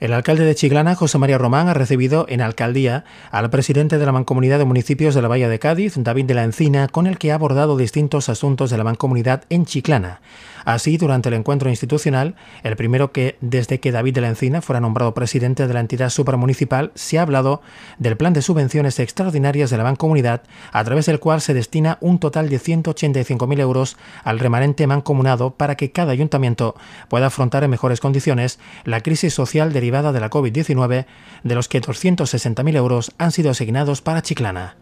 El alcalde de Chiclana, José María Román, ha recibido en alcaldía al presidente de la Mancomunidad de Municipios de la Bahía de Cádiz, David de la Encina, con el que ha abordado distintos asuntos de la Mancomunidad en Chiclana. Así, durante el encuentro institucional, el primero que desde que David de la Encina fuera nombrado presidente de la entidad supramunicipal, se ha hablado del plan de subvenciones extraordinarias de la Mancomunidad, a través del cual se destina un total de 185.000 euros al remanente mancomunado para que cada ayuntamiento pueda afrontar en mejores condiciones la crisis social derivada de la COVID-19, de los que 260.000 euros han sido asignados para Chiclana.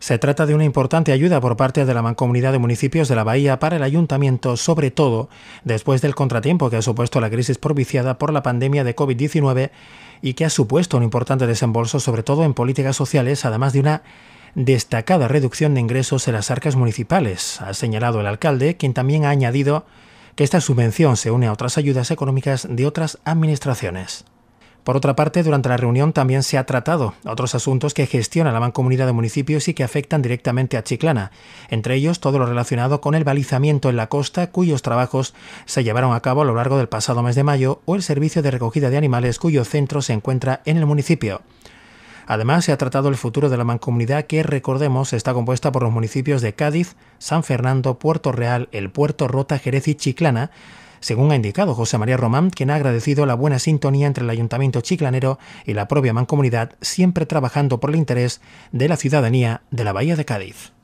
Se trata de una importante ayuda por parte de la Mancomunidad de Municipios de la Bahía para el Ayuntamiento, sobre todo después del contratiempo que ha supuesto la crisis propiciada por la pandemia de COVID-19 y que ha supuesto un importante desembolso, sobre todo en políticas sociales, además de una destacada reducción de ingresos en las arcas municipales, ha señalado el alcalde, quien también ha añadido que esta subvención se une a otras ayudas económicas de otras administraciones. Por otra parte, durante la reunión también se ha tratado otros asuntos que gestiona la mancomunidad de municipios y que afectan directamente a Chiclana, entre ellos todo lo relacionado con el balizamiento en la costa, cuyos trabajos se llevaron a cabo a lo largo del pasado mes de mayo, o el servicio de recogida de animales, cuyo centro se encuentra en el municipio. Además, se ha tratado el futuro de la mancomunidad que, recordemos, está compuesta por los municipios de Cádiz, San Fernando, Puerto Real, El Puerto, Rota, Jerez y Chiclana, según ha indicado José María Román, quien ha agradecido la buena sintonía entre el Ayuntamiento chiclanero y la propia mancomunidad, siempre trabajando por el interés de la ciudadanía de la Bahía de Cádiz.